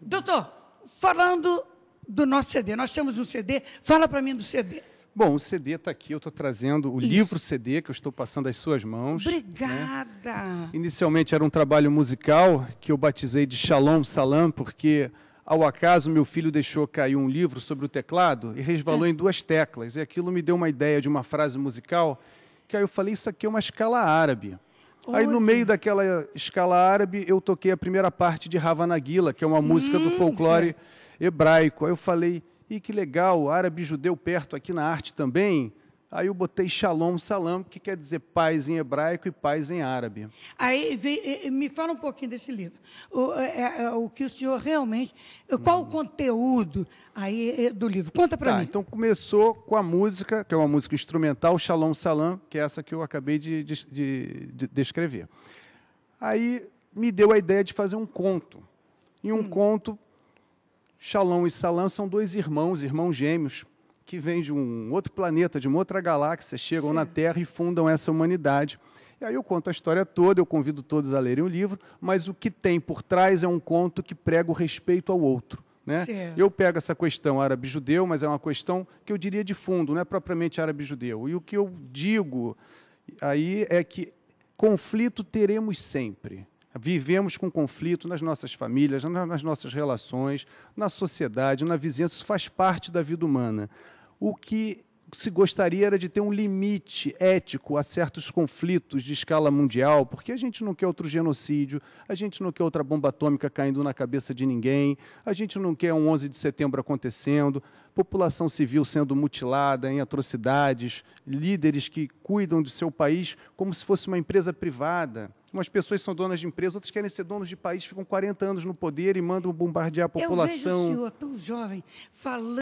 Doutor, falando do nosso CD, nós temos um CD, fala para mim do CD. Bom, o CD está aqui, eu estou trazendo o Isso. livro CD que eu estou passando às suas mãos. Né? Obrigada! Né? Inicialmente era um trabalho musical que eu batizei de Shalom Salam, porque ao acaso meu filho deixou cair um livro sobre o teclado e resvalou é. em duas teclas. E aquilo me deu uma ideia de uma frase musical que aí eu falei, isso aqui é uma escala árabe. Olha. Aí no meio daquela escala árabe, eu toquei a primeira parte de Ravanagila, que é uma música hum, do folclore hebraico. Aí eu falei, e que legal, árabe judeu perto aqui na arte também. Aí eu botei Shalom Salam, que quer dizer paz em hebraico e paz em árabe. Aí vem, me fala um pouquinho desse livro. O, é, é, é o que o senhor realmente. Qual hum. o conteúdo aí é, do livro? Conta para tá, mim. Então começou com a música, que é uma música instrumental, Shalom Salam, que é essa que eu acabei de, de, de, de descrever. Aí me deu a ideia de fazer um conto. E um hum. conto, Shalom e Salam são dois irmãos, irmãos gêmeos que vêm de um outro planeta, de uma outra galáxia, chegam Sim. na Terra e fundam essa humanidade. E aí eu conto a história toda, eu convido todos a lerem o livro, mas o que tem por trás é um conto que prega o respeito ao outro. Né? Eu pego essa questão árabe-judeu, mas é uma questão que eu diria de fundo, não é propriamente árabe-judeu. E o que eu digo aí é que conflito teremos sempre. Vivemos com conflito nas nossas famílias, nas nossas relações, na sociedade, na vizinhança, isso faz parte da vida humana. O que se gostaria era de ter um limite ético a certos conflitos de escala mundial, porque a gente não quer outro genocídio, a gente não quer outra bomba atômica caindo na cabeça de ninguém, a gente não quer um 11 de setembro acontecendo, população civil sendo mutilada em atrocidades, líderes que cuidam de seu país como se fosse uma empresa privada. Umas pessoas são donas de empresas outras querem ser donos de país, ficam 40 anos no poder e mandam bombardear a população. Eu vejo o senhor tão jovem falando